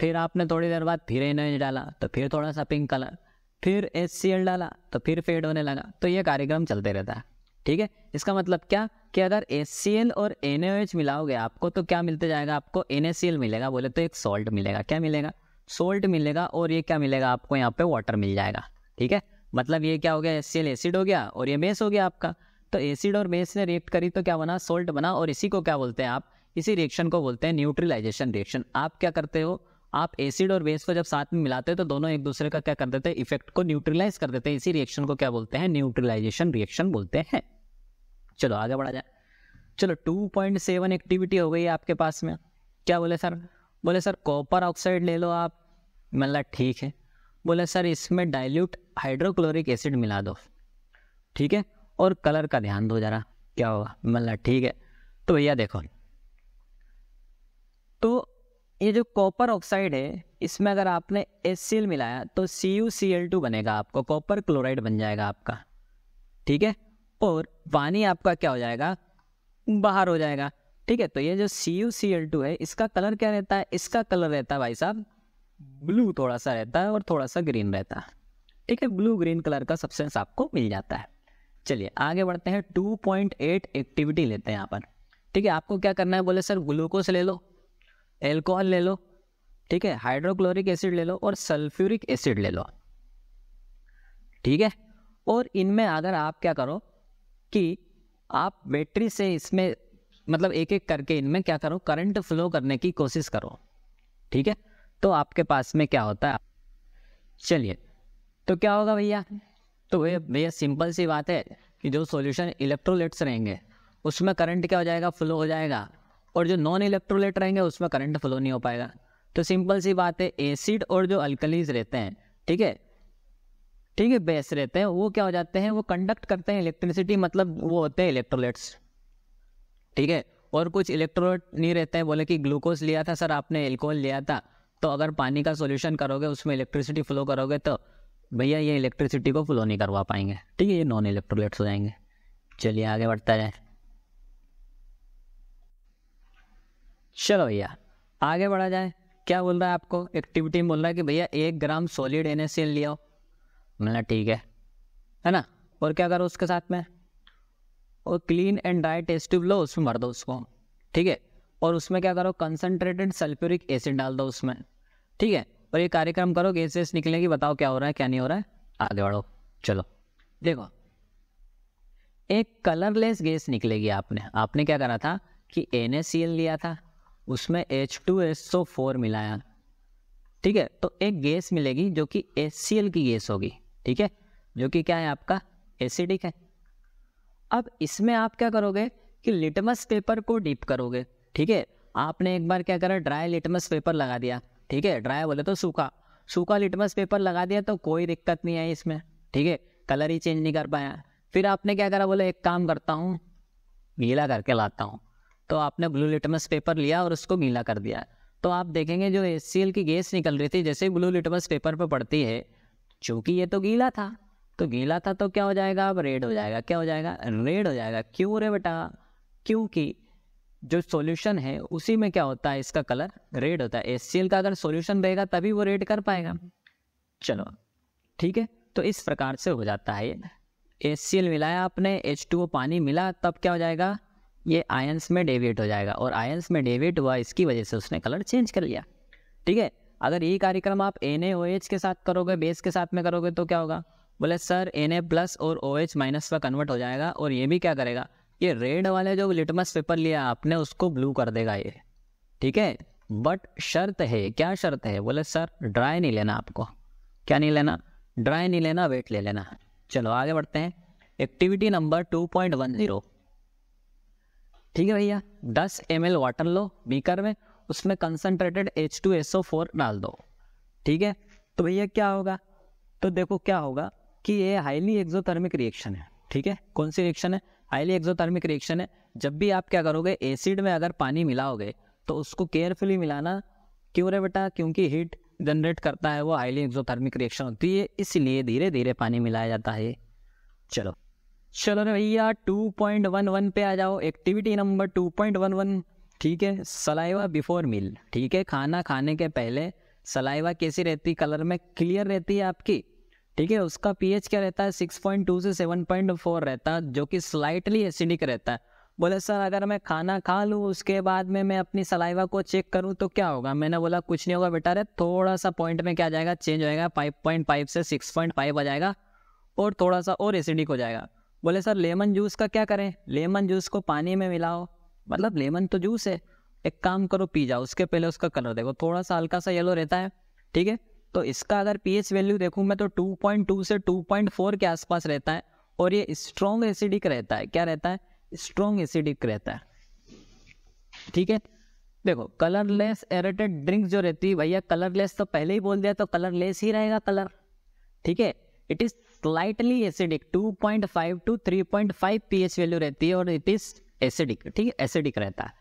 फिर आपने थोड़ी देर बाद फिर एन डाला तो फिर थोड़ा सा पिंक कलर फिर एस सी एल डाला तो फिर फेड होने लगा तो ये कार्यक्रम चलते रहता है ठीक है इसका मतलब क्या कि अगर एस सी एल और एन एच मिलाओगे आपको तो क्या मिलते जाएगा आपको एन एस सी एल मिलेगा बोले तो एक सॉल्ट मिलेगा क्या मिलेगा सोल्ट मिलेगा और ये क्या मिलेगा आपको यहाँ पे वाटर मिल जाएगा ठीक है मतलब ये क्या हो गया एस एसिड हो गया और ये बेस हो गया आपका तो एसिड और बेस ने रिएक्ट करी तो क्या बना सोल्ट बना और इसी को क्या बोलते हैं आप इसी रिएक्शन को बोलते हैं न्यूट्रलाइजेशन रिएक्शन आप क्या करते हो आप एसिड और बेस को जब साथ में मिलाते हैं तो दोनों एक दूसरे का क्या कर देते हैं इफेक्ट को न्यूट्रलाइज कर देते हैं इसी रिएक्शन को क्या बोलते हैं न्यूट्रलाइजेशन रिएक्शन बोलते हैं चलो आगे बढ़ा जाए चलो 2.7 एक्टिविटी हो गई आपके पास में क्या बोले सर बोले सर कॉपर ऑक्साइड ले लो आप मतलब ठीक है बोले सर इसमें डाइल्यूट हाइड्रोक्लोरिक एसिड मिला दो ठीक है और कलर का ध्यान दो जरा क्या होगा मतलब ठीक है तो भैया देखो तो ये जो कॉपर ऑक्साइड है इसमें अगर आपने एस मिलाया तो C U C L two बनेगा आपको कॉपर क्लोराइड बन जाएगा आपका ठीक है और पानी आपका क्या हो जाएगा बाहर हो जाएगा ठीक है तो ये जो C U C L two है इसका कलर क्या रहता है इसका कलर रहता है भाई साहब ब्लू थोड़ा सा रहता है और थोड़ा सा ग्रीन रहता है ठीक है ब्लू ग्रीन कलर का सब्सटेंस आपको मिल जाता है चलिए आगे बढ़ते हैं 2.8 एक्टिविटी लेते हैं यहाँ पर ठीक है आपको क्या करना है बोले सर ग्लूकोज ले लो एल्कोहल ले लो ठीक है हाइड्रोक्लोरिक एसिड ले लो और सल्फ्यूरिक एसिड ले लो ठीक है और इनमें अगर आप क्या करो कि आप बैटरी से इसमें मतलब एक एक करके इनमें क्या करो करंट फ्लो करने की कोशिश करो ठीक है तो आपके पास में क्या होता है चलिए तो क्या होगा भैया तो भैया भैया सिंपल सी बात है कि जो सॉल्यूशन इलेक्ट्रोलाइट्स रहेंगे उसमें करंट क्या हो जाएगा फ्लो हो जाएगा और जो नॉन इलेक्ट्रोलाइट रहेंगे उसमें करंट फ्लो नहीं हो पाएगा तो सिंपल सी बात है एसिड और जो अल्कलीज रहते हैं ठीक है ठीक है बेस रहते हैं वो क्या हो जाते हैं वो कंडक्ट करते हैं इलेक्ट्रिसिटी मतलब वो होते हैं इलेक्ट्रोलाइट्स ठीक है और कुछ इलेक्ट्रोलाइट नहीं रहते हैं बोले कि ग्लूकोज लिया था सर आपने एल्कोहल लिया था तो अगर पानी का सोल्यूशन करोगे उसमें इलेक्ट्रिसिटी फ्लो करोगे तो भैया ये इलेक्ट्रिसिटी को फ्लो नहीं करवा पाएंगे ठीक है ये नॉन इलेक्ट्रोलाइट्स हो जाएंगे चलिए आगे बढ़ता जाए चलो भैया आगे बढ़ा जाए क्या बोल रहा है आपको एक्टिविटी में बोल रहा है कि भैया एक gram solid N S L लिया मैंने ठीक है है ना और क्या करो उसके साथ में और clean and dry test tube लो उसमें भर दो उसको ठीक है और उसमें क्या करो कंसनट्रेटेड सल्फ्यूरिक एसिड डाल दो उसमें ठीक है और ये कार्यक्रम करो गैसेस निकलेगी बताओ क्या हो रहा है क्या नहीं हो रहा है आगे बढ़ो चलो देखो एक कलरलेस गैस निकलेगी आपने आपने क्या करा था कि एन लिया था उसमें H two S O four मिलाया ठीक है तो एक गैस मिलेगी जो कि एच सी एल की गैस होगी ठीक है जो कि क्या है आपका एसिडिक है अब इसमें आप क्या करोगे कि लिटमस पेपर को डीप करोगे ठीक है आपने एक बार क्या करा ड्राई लिटमस पेपर लगा दिया ठीक है ड्राई बोले तो सूखा सूखा लिटमस पेपर लगा दिया तो कोई दिक्कत नहीं आई इसमें ठीक है कलर ही चेंज नहीं कर पाया फिर आपने क्या करा बोले एक काम करता हूँ गीला करके लाता हूँ तो आपने ब्लू लिटमस पेपर लिया और उसको गीला कर दिया तो आप देखेंगे जो एस की गैस निकल रही थी जैसे ब्लू लिटमस पेपर पर पड़ती है चूँकि ये तो गीला था तो गीला था तो क्या हो जाएगा अब रेड हो जाएगा क्या हो जाएगा रेड हो जाएगा क्यों रे बेटा क्योंकि जो सॉल्यूशन है उसी में क्या होता है इसका कलर रेड होता है एस का अगर सॉल्यूशन रहेगा तभी वो रेड कर पाएगा चलो ठीक है तो इस प्रकार से हो जाता है ये एस मिलाया आपने एच पानी मिला तब क्या हो जाएगा ये आयंस में डेविएट हो जाएगा और आयंस में डेविएट हुआ इसकी वजह से उसने कलर चेंज कर लिया ठीक है अगर ये कार्यक्रम आप एन एच के साथ करोगे बेस के साथ में करोगे तो क्या होगा बोले सर एन प्लस और ओ एच माइनस का कन्वर्ट हो जाएगा और ये भी क्या करेगा ये रेड वाले जो लिटमस पेपर लिया आपने उसको ब्लू कर देगा ये ठीक है बट शर्त है क्या शर्त है बोले सर ड्राई नहीं लेना आपको क्या नहीं लेना ड्राई नहीं लेना वेट ले लेना चलो आगे बढ़ते हैं activity number two point one zero ठीक है भैया दस एम एल वाटर लो बीकर में उसमें concentrated H two S O four डाल दो ठीक है तो भैया क्या होगा तो देखो क्या होगा कि ये हाईली एक्जोथर्मिक रिएक्शन है ठीक है कौन सी रिएक्शन है हाईली एक्जोथर्मिक रिएक्शन है जब भी आप क्या करोगे एसिड में अगर पानी मिलाओगे तो उसको केयरफुली मिलाना क्यों रे बेटा क्योंकि हीट जनरेट करता है वो हाईली एक्जोथर्मिक रिएक्शन होती है इसलिए धीरे धीरे पानी मिलाया जाता है चलो चलो ना भैया टू पॉइंट वन वन पे आ जाओ activity number two point one one ठीक है सलाइवा बिफोर मील ठीक है खाना खाने के पहले सलाइवा कैसी रहती कलर में क्लियर रहती है आपकी ठीक है उसका पीएच क्या रहता है सिक्स पॉइंट टू से सेवन पॉइंट फोर रहता है जो कि स्लाइटली एसिडिक रहता है बोले सर अगर मैं खाना खा लूँ उसके बाद में मैं अपनी सलाइवा को चेक करूँ तो क्या होगा मैंने बोला कुछ नहीं होगा बेटा रे थोड़ा सा पॉइंट में क्या जाएगा चेंज होएगा फाइव पॉइंट फाइव से सिक्स पॉइंट फाइव आ जाएगा और थोड़ा सा और एसिडिक हो जाएगा बोले सर लेमन जूस का क्या करें लेमन जूस को पानी में मिलाओ मतलब लेमन तो जूस है एक काम करो पी जाओ उसके पहले उसका कलर देखो थोड़ा सा हल्का सा येलो रहता है ठीक है तो इसका अगर पी वैल्यू देखूँ मैं तो 2.2 से 2.4 के आसपास रहता है और ये स्ट्रॉन्ग एसिडिक रहता है क्या रहता है स्ट्रॉन्ग एसिडिक रहता है ठीक है देखो कलरलेस एरेटेड ड्रिंक जो रहती है भैया कलरलेस तो पहले ही बोल दिया तो कलरलेस ही रहेगा कलर ठीक है it is slightly acidic 2.5 to 3.5 pH value रहती है और इट इज एसिडिक ठीक है एसिडिक रहता है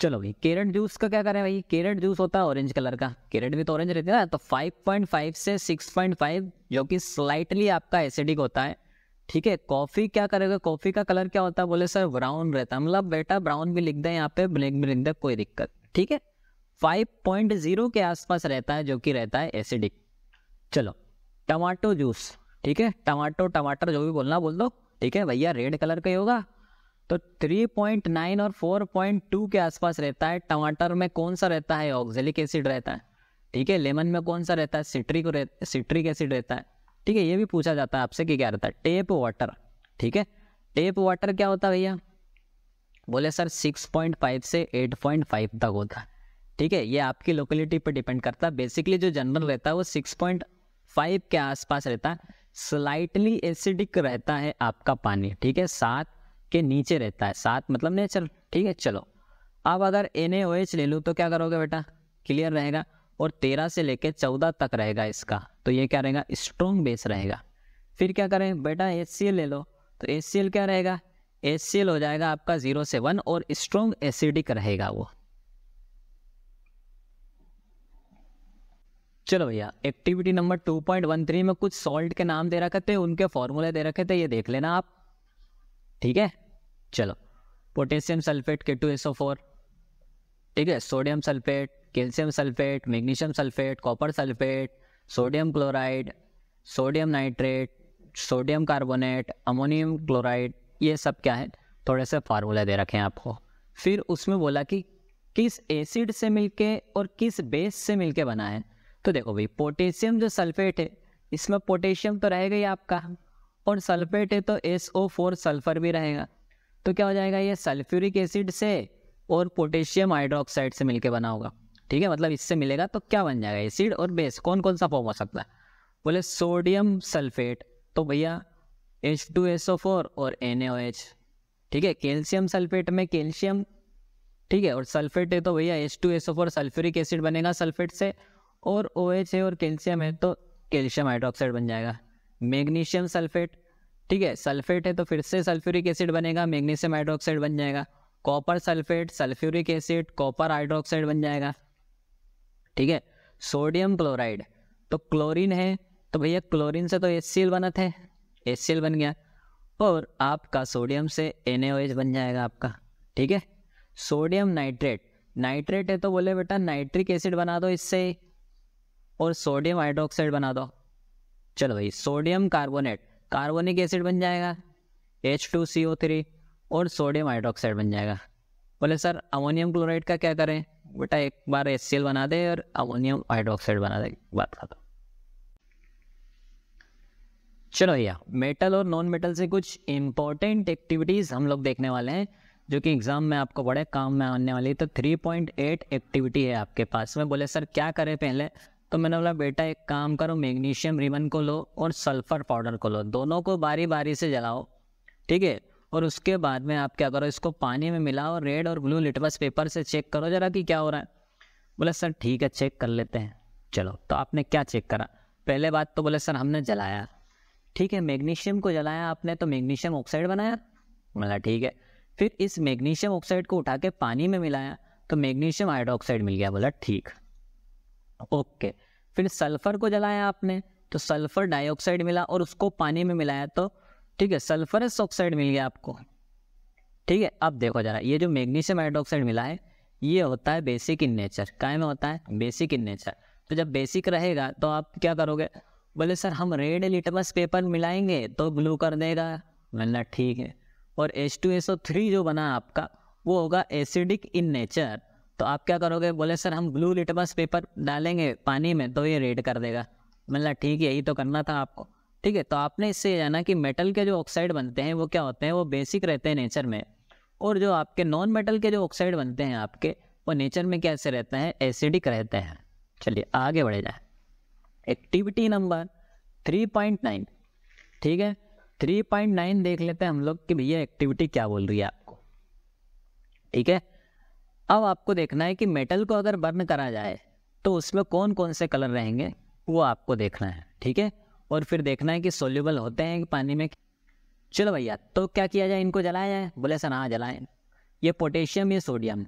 चलो भाई केरट जूस का क्या करें भाई केरट जूस होता है ऑरेंज कलर का केरट भी तो ऑरेंज रहता है ना तो 5.5 से 6.5 जो कि स्लाइटली आपका एसिडिक होता है ठीक है कॉफ़ी क्या करेगा कॉफ़ी का कलर क्या होता है बोले सर ब्राउन रहता है मतलब बेटा ब्राउन भी लिख दें यहाँ पे ब्लैक भी लिख दे कोई दिक्कत ठीक है 5.0 के आसपास रहता है जो कि रहता है एसिडिक चलो टमाटो जूस ठीक है टमाटो टमाटर जो भी बोलना बोल दो ठीक है भैया रेड कलर का ही होगा तो 3.9 और 4.2 के आसपास रहता है टमाटर में कौन सा रहता है ऑक्जेलिक एसिड रहता है ठीक है लेमन में कौन सा रहता है सिट्रिक सिट्रिक एसिड रहता है ठीक है ये भी पूछा जाता है आपसे कि क्या रहता है टेप वाटर ठीक है टेप वाटर क्या होता है भैया बोले सर 6.5 से 8.5 तक होता है ठीक है ये आपकी लोकेलिटी पर डिपेंड करता है बेसिकली जो जनरल रहता है वो सिक्स पॉइंट फाइव के आसपास रहता है स्लाइटली एसिडिक रहता है आपका पानी ठीक है सात के नीचे रहता है सात मतलब नेचर ठीक है चलो अब अगर एन ले लूँ तो क्या करोगे बेटा क्लियर रहेगा और तेरह से लेकर चौदह तक रहेगा इसका तो ये क्या रहेगा स्ट्रॉन्ग बेस रहेगा फिर क्या करें बेटा एच ले लो तो एच क्या रहेगा एच हो जाएगा आपका जीरो से वन और स्ट्रॉन्ग एसिडिक रहेगा वो चलो भैया एक्टिविटी नंबर 2.13 में कुछ सॉल्ट के नाम दे रखे थे उनके फॉर्मूले दे रखे थे ये देख लेना आप ठीक है चलो potassium sulphate K two S O four ठीक है sodium sulphate calcium sulphate magnesium sulphate copper sulphate sodium chloride sodium nitrate sodium carbonate ammonium chloride ये सब क्या है थोड़े से फार्मूला दे रखे हैं आपको फिर उसमें बोला कि किस एसिड से मिलके और किस बेस से मिलके बना है तो देखो भाई पोटेशियम जो सल्फेट है इसमें पोटेशियम तो रहेगा ही आपका और सल्फेट है तो एस ओ फोर सल्फर भी रहेगा तो क्या हो जाएगा ये सल्फ्यूरिक एसिड से और पोटेशियम हाइड्रोक्साइड से मिलकर बना होगा ठीक है मतलब इससे मिलेगा तो क्या बन जाएगा एसिड और बेस कौन कौन सा फॉर्म हो सकता है बोले सोडियम सल्फेट तो भैया H two S O four और एन ओ एच ठीक है कैल्शियम सल्फेट में कैल्शियम ठीक है और सल्फेट है तो भैया H two S O four sulphuric acid बनेगा सल्फेट से और ओ OH है और कैल्शियम है तो कैल्शियम हाइड्रोक्साइड बन जाएगा मैग्नीशियम सल्फेट ठीक है सल्फेट है तो फिर से सल्फ्यूरिक एसिड बनेगा मैग्नीशियम हाइड्रोक्साइड बन जाएगा copper sulphate sulphuric acid copper hydroxide बन जाएगा ठीक है सोडियम क्लोराइड तो क्लोरीन है तो भैया क्लोरीन से तो एच बना सी एच बन गया और आपका सोडियम से एन बन जाएगा आपका ठीक है सोडियम नाइट्रेट नाइट्रेट है तो बोले बेटा नाइट्रिक एसिड बना दो इससे और सोडियम हाइड्रोक्साइड बना दो चलो भाई सोडियम कार्बोनेट कार्बोनिक एसिड बन जाएगा H two C O three और सोडियम हाइड्रोक्साइड बन जाएगा बोले सर अमोनियम क्लोराइड का क्या करें बेटा एक बार एच सी एल बना दे और अमोनियम हाइड्रोक्साइड बना दे बात दो चलो भैया मेटल और नॉन मेटल से कुछ इंपॉर्टेंट एक्टिविटीज़ हम लोग देखने वाले हैं जो कि एग्ज़ाम में आपको बड़े काम में आने वाली है तो 3.8 एक्टिविटी है आपके पास में बोले सर क्या करें पहले तो मैंने बोला बेटा एक काम करो मैग्नीशियम रिबन को लो और सल्फ़र पाउडर को लो दोनों को बारी बारी से जलाओ ठीक है और उसके बाद में आप क्या करो इसको पानी में मिलाओ रेड और ब्लू लिटमस पेपर से चेक करो ज़रा कि क्या हो रहा है बोले सर ठीक है चेक कर लेते हैं चलो तो आपने क्या चेक करा पहले बात तो बोले सर हमने जलाया ठीक है मैग्नीशियम को जलाया आपने तो मैग्नीशियम ऑक्साइड बनाया बोला ठीक है फिर इस मैग्नीशियम ऑक्साइड को उठा के पानी में मिलाया तो मैग्नीशियम हाइड्रोक्साइड मिल गया बोला ठीक ओके फिर सल्फर को जलाया आपने तो सल्फर डाइऑक्साइड मिला और उसको पानी में मिलाया तो ठीक है सल्फरस ऑक्साइड मिल गया आपको ठीक है अब देखो जरा ये जो मैग्नीशियम हाइड्रोक्साइड मिला है ये होता है बेसिक इन नेचर काय में होता है बेसिक इन नेचर तो जब बेसिक रहेगा तो आप क्या करोगे बोले सर हम रेड लिटमस पेपर मिलाएंगे तो ग्लू कर देगा वरना ठीक है और H two S O three जो बना आपका वो होगा एसिडिक इन नेचर तो आप क्या करोगे बोले सर हम ब्लू लिटमस पेपर डालेंगे पानी में तो ये रेड कर देगा मतलब ठीक है यही तो करना था आपको ठीक है तो आपने इससे जाना कि मेटल के जो ऑक्साइड बनते हैं वो क्या होते हैं वो बेसिक रहते हैं नेचर में और जो आपके नॉन मेटल के जो ऑक्साइड बनते हैं आपके वो नेचर में कैसे रहते हैं एसिडिक रहते हैं चलिए आगे बढ़े जाए activity number three point nine ठीक है थ्री पॉइंट नाइन देख लेते हैं हम लोग कि भैया एक्टिविटी क्या बोल रही है आपको ठीक है अब आपको देखना है कि मेटल को अगर बर्न करा जाए तो उसमें कौन कौन से कलर रहेंगे वो आपको देखना है ठीक है और फिर देखना है कि सोल्यूबल होते हैं पानी में चलो भैया तो क्या किया जाए इनको जलाया जाए बोले सर हाँ जलाएं ये पोटेशियम ये सोडियम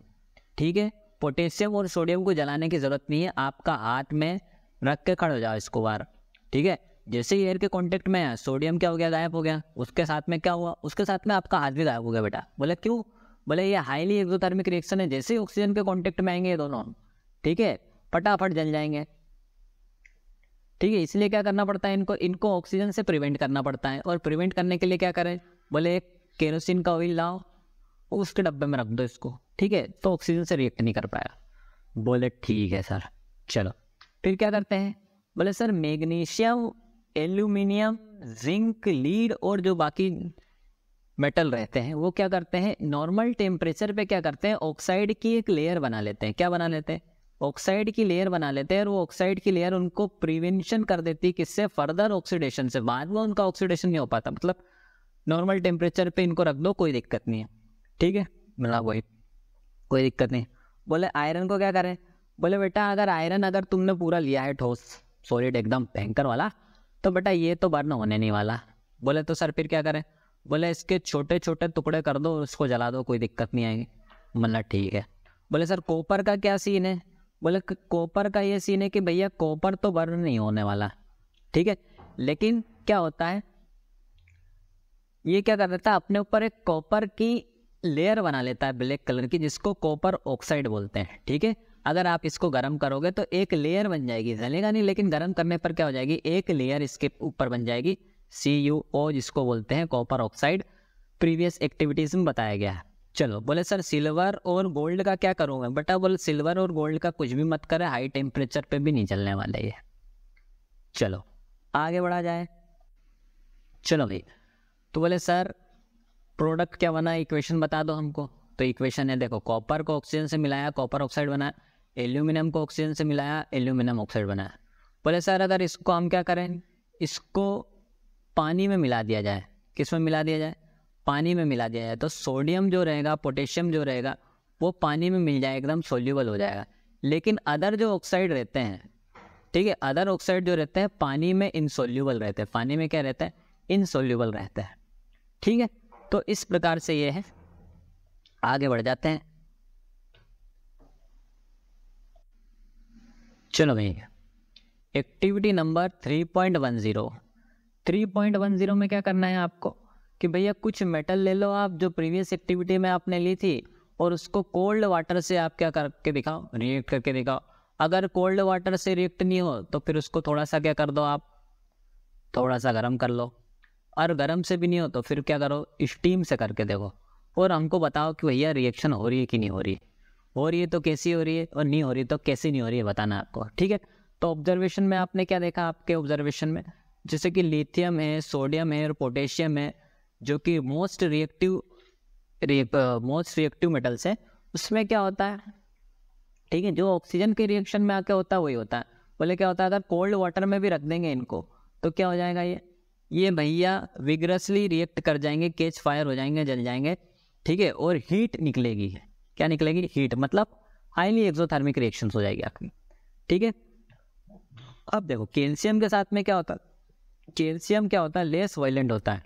ठीक है पोटेशियम और सोडियम को जलाने की ज़रूरत नहीं है आपका हाथ में रख के खड़े हो जाओ इसको बार ठीक है जैसे ही एयर के कांटेक्ट में है सोडियम क्या हो गया गायब हो गया उसके साथ में क्या हुआ उसके साथ में आपका हाथ भी गायब हो गया बेटा बोले क्यों बोले ये हाईली एक्सोथर्मिक रिएक्शन है जैसे ही ऑक्सीजन के कॉन्टेक्ट में आएंगे दोनों ठीक है फटाफट जल जाएंगे ठीक है इसलिए क्या करना पड़ता है इनको इनको ऑक्सीजन से प्रिवेंट करना पड़ता है और प्रिवेंट करने के लिए क्या करें बोले केरोसिन का ऑयल लाओ उसके डब्बे में रख दो इसको ठीक है तो ऑक्सीजन से रिएक्ट नहीं कर पाया बोले ठीक है सर चलो फिर क्या करते हैं बोले sir magnesium aluminium zinc lead और जो बाकी मेटल रहते हैं वो क्या करते हैं नॉर्मल टेम्परेचर पे क्या करते हैं ऑक्साइड की एक लेयर बना लेते हैं क्या बना लेते हैं ऑक्साइड की लेयर बना लेते हैं और वो ऑक्साइड की लेयर उनको प्रिवेंशन कर देती है किससे फर्दर ऑक्सीडेशन से बाद में उनका ऑक्सीडेशन नहीं हो पाता मतलब नॉर्मल टेम्परेचर पे इनको रख दो कोई दिक्कत नहीं है ठीक है मतलब वही कोई दिक्कत नहीं बोले आयरन को क्या करें बोले बेटा अगर आयरन अगर तुमने पूरा लिया है ठोस सॉलिड एकदम भयंकर वाला तो बेटा ये तो बर्न होने नहीं वाला बोले तो सर फिर क्या करें बोले इसके छोटे छोटे टुकड़े कर दो उसको जला दो कोई दिक्कत नहीं आएगी मतलब ठीक है बोले सर कॉपर का क्या सीन है बोले कॉपर का ये सीन है कि भैया कॉपर तो बर्न नहीं होने वाला ठीक है लेकिन क्या होता है ये क्या कर देता है अपने ऊपर एक कॉपर की लेयर बना लेता है ब्लैक कलर की जिसको कॉपर ऑक्साइड बोलते हैं ठीक है अगर आप इसको गर्म करोगे तो एक लेयर बन जाएगी जलेगा नहीं लेकिन गर्म करने पर क्या हो जाएगी एक लेयर इसके ऊपर बन जाएगी सी यू ओ जिसको बोलते हैं कॉपर ऑक्साइड प्रीवियस एक्टिविटीज में बताया गया है चलो बोले सर सिल्वर और गोल्ड का क्या करूँगा बेटा बोले सिल्वर और गोल्ड का कुछ भी मत करें हाई टेम्परेचर पे भी नहीं चलने वाला ये चलो आगे बढ़ा जाए चलो भाई तो बोले सर प्रोडक्ट क्या बना इक्वेशन बता दो हमको तो इक्वेशन है देखो कॉपर को ऑक्सीजन से मिलाया कॉपर ऑक्साइड बना एल्यूमिनियम को ऑक्सीजन से मिलाया एल्यूमिनियम ऑक्साइड बनाया बोले सर अगर इसको हम क्या करें इसको पानी में मिला दिया जाए किस में मिला दिया जाए पानी में मिला दिया जाए तो सोडियम जो रहेगा पोटेशियम जो रहेगा वो पानी में मिल जाए एकदम सोल्यूबल हो जाएगा लेकिन अदर जो ऑक्साइड रहते हैं ठीक है अदर ऑक्साइड जो रहते हैं पानी में इनसोल्यूबल रहते हैं पानी में क्या रहता है इनसोल्यूबल रहते हैं ठीक है तो इस प्रकार से ये है आगे बढ़ जाते हैं चलो भैया activity number three point one zero three point one zero में क्या करना है आपको कि भैया कुछ मेटल ले लो आप जो प्रीवियस एक्टिविटी में आपने ली थी और उसको कोल्ड वाटर से आप क्या करके दिखाओ रिएक्ट करके दिखाओ अगर कोल्ड वाटर से रिएक्ट नहीं हो तो फिर उसको थोड़ा सा क्या कर दो आप थोड़ा सा गर्म कर लो और गर्म से भी नहीं हो तो फिर क्या करो स्टीम से करके देखो और हमको बताओ कि भैया रिएक्शन हो रही है कि नहीं हो रही हो रही है तो कैसी हो रही है और नहीं हो रही तो कैसी नहीं हो रही है बताना आपको ठीक है तो ऑब्जर्वेशन में आपने क्या देखा आपके ऑब्जर्वेशन में जैसे कि लिथियम है सोडियम है और पोटेशियम है जो कि most reactive most reactive metals है उसमें क्या होता है ठीक है जो ऑक्सीजन के रिएक्शन में आके होता है वही होता है बोले क्या होता है अगर कोल्ड वाटर में भी रख देंगे इनको तो क्या हो जाएगा ये ये भैया विग्रसली रिएक्ट कर जाएंगे कैच फायर हो जाएंगे जल जाएंगे ठीक है और हीट निकलेगी क्या निकलेगी हीट मतलब हाईली एक्सोथर्मिक रिएक्शन हो जाएगी आपकी ठीक है अब देखो कैल्शियम के साथ में क्या होता है कैल्शियम क्या होता है लेस वायलेंट होता है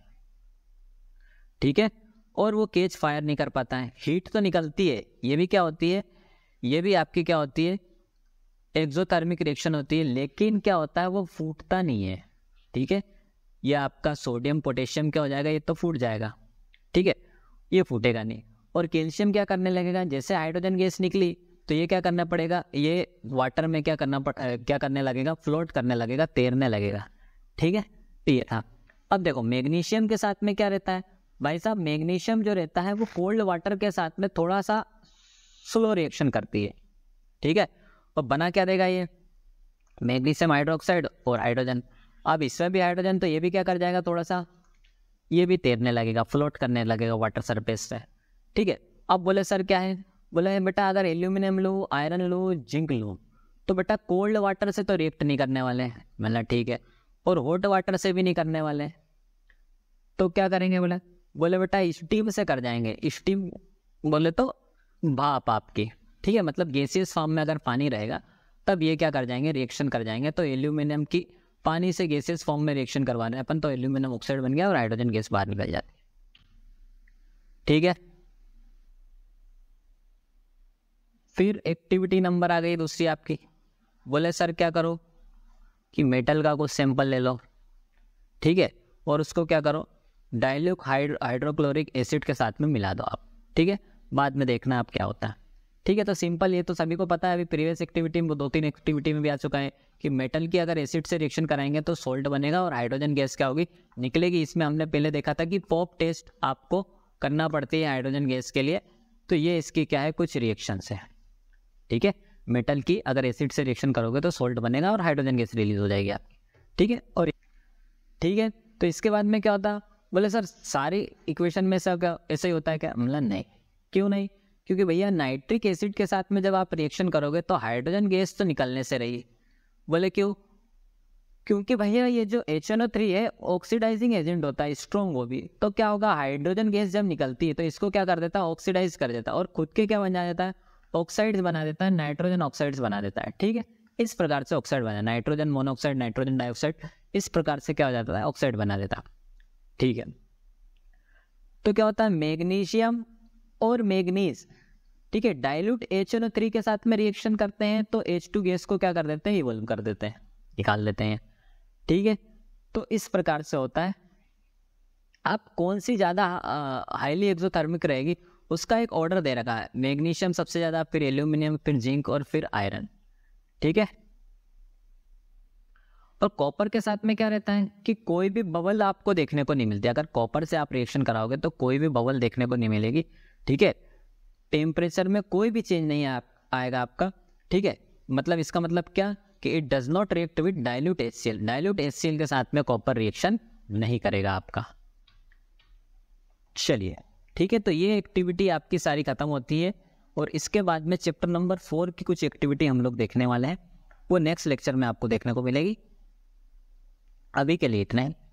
ठीक है और वो केज फायर नहीं कर पाता है हीट तो निकलती है ये भी क्या होती है ये भी आपकी क्या होती है एक्जोथर्मिक रिएक्शन होती है लेकिन क्या होता है वो फूटता नहीं है ठीक है ये आपका सोडियम पोटेशियम क्या हो जाएगा ये तो फूट जाएगा ठीक है ये फूटेगा नहीं और कैल्शियम क्या करने लगेगा जैसे हाइड्रोजन गैस निकली तो ये क्या करना पड़ेगा ये वाटर में क्या करना पड़ क्या करने लगेगा फ्लोट करने लगेगा तैरने लगेगा ठीक है तो ये था अब देखो मैग्नीशियम के साथ में क्या रहता है भाई साहब मैग्नीशियम जो रहता है वो कोल्ड वाटर के साथ में थोड़ा सा स्लो रिएक्शन करती है ठीक है और बना क्या देगा ये मैग्नीशियम हाइड्रोक्साइड और हाइड्रोजन अब इसमें भी हाइड्रोजन तो ये भी क्या कर जाएगा थोड़ा सा ये भी तैरने लगेगा फ्लोट करने लगेगा वाटर सरफेस पे ठीक है अब बोले सर क्या है बोले बेटा अगर एल्यूमिनियम लो आयरन लो जिंक लो तो बेटा कोल्ड वाटर से तो रिएक्ट नहीं करने वाले हैं मतलब ठीक है और हॉट वाटर से भी नहीं करने वाले तो क्या करेंगे बोले बोले बेटा स्टीम से कर जाएंगे स्टीम बोले तो भाप आपकी ठीक है मतलब गैसियस फॉर्म में अगर पानी रहेगा तब ये क्या कर जाएंगे रिएक्शन कर जाएंगे तो एल्यूमिनियम की पानी से गैसियस फॉर्म में रिएक्शन करवा रहे हैं अपन तो एल्यूमिनियम ऑक्साइड बन गया और हाइड्रोजन गैस बाहर निकल जाती है ठीक है फिर एक्टिविटी नंबर आ गई दूसरी आपकी बोले सर क्या करो कि मेटल का कुछ सैंपल ले लो ठीक है और उसको क्या करो डायल्यूक हाइड्रो हाइड्रोक्लोरिक एसिड के साथ में मिला दो आप ठीक है बाद में देखना आप क्या होता है ठीक है तो सिंपल ये तो सभी को पता है अभी प्रीवियस एक्टिविटी में दो तीन एक्टिविटी में भी आ चुका है कि मेटल की अगर एसिड से रिएक्शन कराएंगे तो सोल्ट बनेगा और हाइड्रोजन गैस क्या होगी निकलेगी इसमें हमने पहले देखा था कि पॉप टेस्ट आपको करना पड़ती है हाइड्रोजन गैस के लिए तो ये इसकी क्या है कुछ रिएक्शंस है ठीक है मेटल की अगर एसिड से रिएक्शन करोगे तो सोल्ट बनेगा और हाइड्रोजन गैस रिलीज हो जाएगी आप ठीक है और ठीक है तो इसके बाद में क्या होता है बोले सर सारी इक्वेशन में सब ऐसे ही होता है क्या मतलब नहीं क्यों नहीं क्योंकि भैया नाइट्रिक एसिड के साथ में जब आप रिएक्शन करोगे तो हाइड्रोजन गैस तो निकलने से रही बोले क्यों क्योंकि भैया ये जो एच एन ओ थ्री है ऑक्सीडाइजिंग एजेंट होता है स्ट्रॉन्ग वो भी तो क्या होगा हाइड्रोजन गैस जब निकलती है तो इसको क्या कर देता है ऑक्सीडाइज कर देता है और खुद के क्या बन जाता है ऑक्साइड्स बना देता है नाइट्रोजन ऑक्साइड्स बना देता है ठीक है इस प्रकार से ऑक्साइड बना नाइट्रोजन मोनोऑक्साइड नाइट्रोजन डाइऑक्साइड इस प्रकार से क्या हो जाता है ऑक्साइड बना देता ठीक है तो क्या होता है मैग्नीशियम और मैग्नीज ठीक है dilute H N O three के साथ में रिएक्शन करते हैं तो एच टू गैस को क्या कर देते हैं इवॉल्व कर देते हैं निकाल देते हैं ठीक है तो इस प्रकार से होता है आप कौन सी ज़्यादा हाईली एक्जोथर्मिक रहेगी उसका एक ऑर्डर दे रखा है मैग्नीशियम सबसे ज़्यादा फिर एल्यूमिनियम फिर जिंक और फिर आयरन ठीक है और कॉपर के साथ में क्या रहता है कि कोई भी बबल आपको देखने को नहीं मिलती अगर कॉपर से आप रिएक्शन कराओगे तो कोई भी बबल देखने को नहीं मिलेगी ठीक है टेम्परेचर में कोई भी चेंज नहीं आ, आएगा आपका ठीक है मतलब इसका मतलब क्या कि it does not react with dilute H C L dilute H C L के साथ में कॉपर रिएक्शन नहीं करेगा आपका चलिए ठीक है तो ये एक्टिविटी आपकी सारी ख़त्म होती है और इसके बाद में चैप्टर नंबर फोर की कुछ एक्टिविटी हम लोग देखने वाले हैं वो नेक्स्ट लेक्चर में आपको देखने को मिलेगी अभी के लिए इतना है